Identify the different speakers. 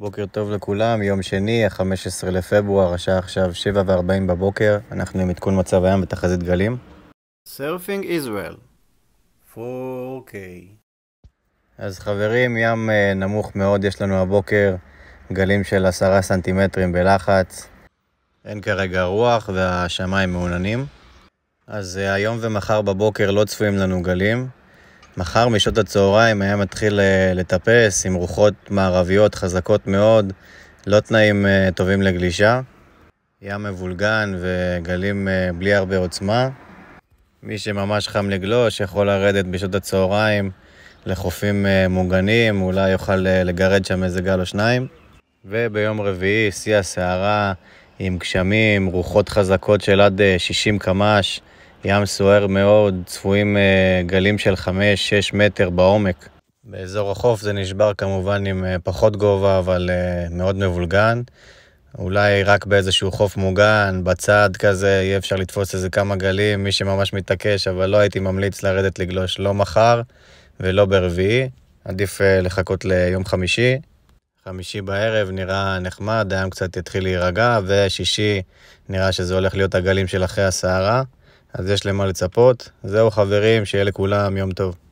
Speaker 1: בוקר טוב לכולם, יום שני, ה-15 לפברואר, השעה עכשיו 7 ו-40 בבוקר, אנחנו עם עדכון מצב הים ותחזית גלים. סרפינג ישראל 4K אז חברים, ים אה, נמוך מאוד יש לנו הבוקר, גלים של 10 סנטימטרים בלחץ, אין כרגע רוח והשמיים מעוננים. אז אה, היום ומחר בבוקר לא צפויים לנו גלים, מחר משעות הצהריים היה מתחיל אה, לטפס עם רוחות מערביות חזקות מאוד, לא תנאים אה, טובים לגלישה. ים מבולגן וגלים אה, בלי הרבה עוצמה. מי שממש חם לגלוש יכול לרדת בשעות הצהריים לחופים מוגנים, אולי יוכל לגרד שם איזה גל או שניים. וביום רביעי שיא הסערה עם גשמים, רוחות חזקות של עד 60 קמ"ש. ים סוער מאוד, צפויים אה, גלים של 5-6 מטר בעומק. באזור החוף זה נשבר כמובן עם אה, פחות גובה, אבל אה, מאוד מבולגן. אולי רק באיזשהו חוף מוגן, בצד כזה, יהיה אפשר לתפוס איזה כמה גלים, מי שממש מתעקש, אבל לא הייתי ממליץ לרדת לגלוש לא מחר ולא ברביעי. עדיף לחכות ליום חמישי. חמישי בערב נראה נחמד, הים קצת יתחיל להירגע, ושישי נראה שזה הולך להיות הגלים של אחרי הסערה. אז יש למה לצפות. זהו חברים, שיהיה לכולם יום טוב.